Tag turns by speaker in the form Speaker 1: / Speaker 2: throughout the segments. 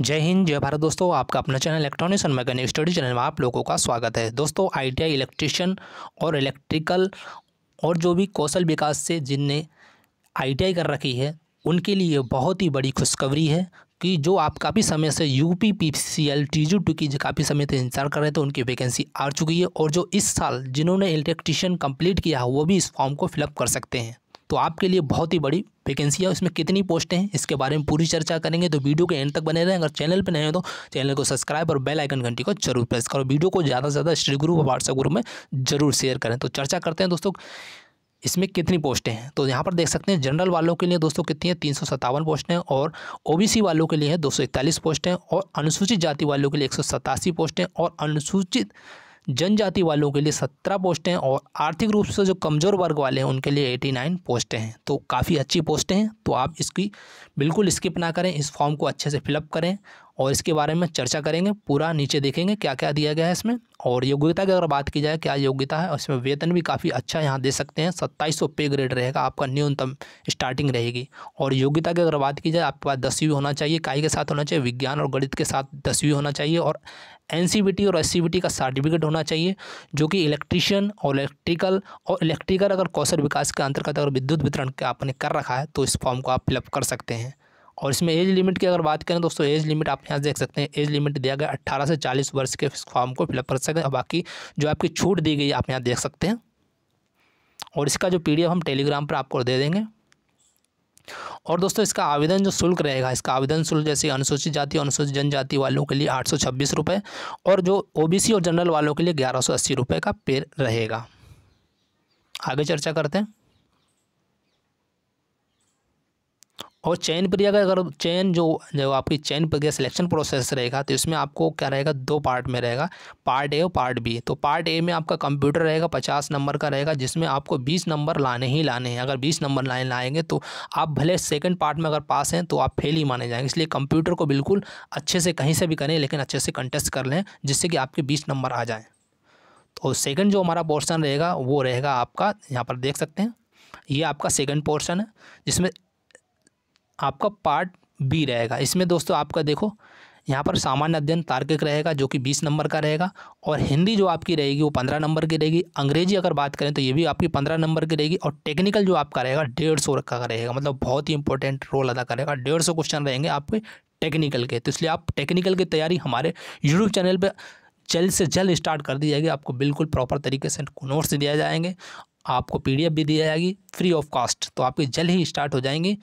Speaker 1: जय हिंद जय भारत दोस्तों आपका अपना channel electronics and mechanic study channel में आप लोगों का स्वागत है दोस्तों आईटीआई इलेक्ट्रिशियन और इलेक्ट्रिकल और जो भी कौशल विकास से जिनने आईटीआई कर रखी है उनके लिए बहुत ही बड़ी खुशखबरी है कि जो आप काफ़ी समय से U P P C L T G two की जो काफ़ी समय से इंतजार कर रहे थे उनकी वैकेंसी आ चुकी है और जो इस साल जिन्होंने इलेक्ट्रिशियन कंप्लीट किया है वो भी इस फॉर्म को फिलअप कर सकते हैं तो आपके लिए बहुत ही बड़ी वैकेंसी है उसमें कितनी पोस्टें हैं इसके बारे में पूरी चर्चा करेंगे तो वीडियो के एंड तक बने रहें अगर चैनल पर नए हो तो चैनल को सब्सक्राइब और बेल आइकन घंटी को जरूर प्रेस करो वीडियो को ज़्यादा से ज़्यादा श्री ग्रुप और व्हाट्सएप ग्रुप में जरूर शेयर करें तो चर्चा करते हैं दोस्तों इसमें कितनी पोस्टें हैं तो यहाँ पर देख सकते हैं जनरल वालों के लिए दोस्तों कितनी है तीन सौ सत्तावन पोस्टें हैं और ओबीसी वालों के लिए है दो सौ इकतालीस पोस्टें और अनुसूचित जाति वालों के लिए एक सौ हैं पोस्टें और अनुसूचित जनजाति वालों के लिए सत्रह पोस्टें और आर्थिक रूप से जो कमज़ोर वर्ग वाले हैं उनके लिए एटी नाइन पोस्टें हैं तो काफ़ी अच्छी पोस्टें हैं तो आप इसकी बिल्कुल स्किप ना करें इस फॉर्म को अच्छे से फिलअप करें और इसके बारे में चर्चा करेंगे पूरा नीचे देखेंगे क्या क्या दिया गया है इसमें और योग्यता की अगर बात की जाए क्या योग्यता है इसमें वेतन भी काफ़ी अच्छा यहाँ दे सकते हैं सत्ताईस सौ पे ग्रेड रहेगा आपका न्यूनतम स्टार्टिंग रहेगी और योग्यता की अगर बात की जाए आपके पास दसवीं होना चाहिए काई के साथ होना चाहिए विज्ञान और गणित के साथ दसवीं होना चाहिए और एन और एस का सर्टिफिकेट होना चाहिए जो कि इलेक्ट्रीशियन और इलेक्ट्रिकल और इलेक्ट्रिकल अगर कौशल विकास के अंतर्गत अगर विद्युत वितरण के आपने कर रखा है तो इस फॉर्म को आप फिलअप कर सकते हैं और इसमें एज लिमिट की अगर बात करें दोस्तों एज लिमिट आप यहाँ देख सकते हैं एज लिमिट दिया गया अट्ठारह से चालीस वर्ष के फॉर्म को फिलअप कर सकते हैं बाकी जो आपकी छूट दी गई आप यहाँ देख सकते हैं और इसका जो पी हम टेलीग्राम पर आपको दे देंगे और दोस्तों इसका आवेदन जो शुल्क रहेगा इसका आवेदन शुल्क जैसे अनुसूचित जाति अनुसूचित जनजाति वालों के लिए आठ सौ छब्बीस रुपये और जो ओबीसी और जनरल वालों के लिए ग्यारह सौ अस्सी रुपये का पेड़ रहेगा आगे चर्चा करते हैं और चयन प्रक्रिया का अगर चयन जो जो आपकी चयन प्रक्रिया सिलेक्शन प्रोसेस रहेगा तो इसमें आपको क्या रहेगा दो पार्ट में रहेगा पार्ट ए और पार्ट बी तो पार्ट ए में आपका कंप्यूटर रहेगा पचास नंबर का रहेगा जिसमें आपको बीस नंबर लाने ही लाने हैं अगर बीस नंबर लाने लाएंगे तो आप भले सेकेंड पार्ट में अगर पास हैं तो आप फेल ही माने जाएंगे इसलिए कंप्यूटर को बिल्कुल अच्छे से कहीं से भी करें लेकिन अच्छे से कंटेस्ट कर लें जिससे कि आपके बीस नंबर आ जाएँ तो सेकेंड जो हमारा पोर्सन रहेगा वो रहेगा आपका यहाँ पर देख सकते हैं ये आपका सेकंड पोर्शन है जिसमें आपका पार्ट बी रहेगा इसमें दोस्तों आपका देखो यहाँ पर सामान्य अध्ययन तार्किक रहेगा जो कि बीस नंबर का रहेगा और हिंदी जो आपकी रहेगी वो पंद्रह नंबर की रहेगी अंग्रेजी अगर बात करें तो ये भी आपकी पंद्रह नंबर की रहेगी और टेक्निकल जो आपका रहेगा डेढ़ सौ का रहेगा मतलब बहुत ही इंपॉर्टेंट रोल अदा करेगा डेढ़ सौ क्वेश्चन रहेंगे आपके टेक्निकल के तो इसलिए आप टेक्निकल की तैयारी हमारे यूट्यूब चैनल पर जल्द से जल्द स्टार्ट कर दी जाएगी आपको बिल्कुल प्रॉपर तरीके से नोट्स दिया जाएंगे आपको पी भी दी जाएगी फ्री ऑफ कॉस्ट तो आपकी जल्द ही स्टार्ट हो जाएंगी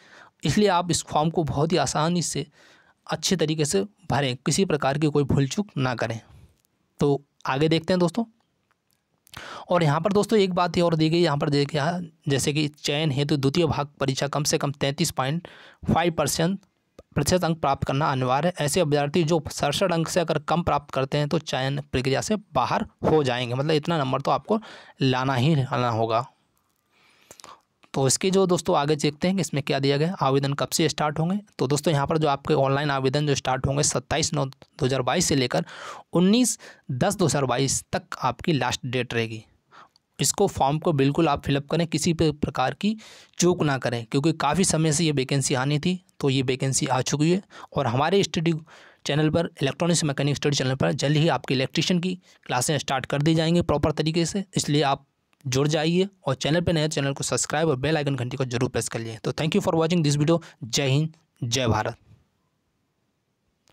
Speaker 1: इसलिए आप इस फॉर्म को बहुत ही आसानी से अच्छे तरीके से भरें किसी प्रकार की कोई भूल चूक ना करें तो आगे देखते हैं दोस्तों और यहाँ पर दोस्तों एक बात ही और दी गई यहाँ पर देखिए यहाँ जैसे कि चयन है तो द्वितीय भाग परीक्षा कम से कम तैंतीस पॉइंट फाइव परसेंट प्रतिशत अंक प्राप्त करना अनिवार्य है ऐसे अभ्यर्थी जो सड़सठ अंक से अगर कम प्राप्त करते हैं तो चयन प्रक्रिया से बाहर हो जाएंगे मतलब इतना नंबर तो आपको लाना ही लाना होगा तो इसके जो दोस्तों आगे देखते हैं कि इसमें क्या दिया गया आवेदन कब से स्टार्ट होंगे तो दोस्तों यहाँ पर जो आपके ऑनलाइन आवेदन जो स्टार्ट होंगे सत्ताईस नौ दो हज़ार बाईस से लेकर उन्नीस दस दो हज़ार बाईस तक आपकी लास्ट डेट रहेगी इसको फॉर्म को बिल्कुल आप फिलअप करें किसी भी प्रकार की चूक ना करें क्योंकि काफ़ी समय से ये वैकेंसी आनी थी तो ये वैकेंसी आ चुकी है और हमारे स्टडी चैनल पर इलेक्ट्रॉनिक्स मैकेनिक स्टडी चैनल पर जल्द ही आपके इलेक्ट्रिशियन की क्लासें स्टार्ट कर दी जाएंगी प्रॉपर तरीके से इसलिए आप जुड़ जाइए और चैनल पर नए चैनल को सब्सक्राइब और बेल आइकन घंटी को जरूर प्रेस कर लिए तो thank you for watching this video जय हिंद जय भारत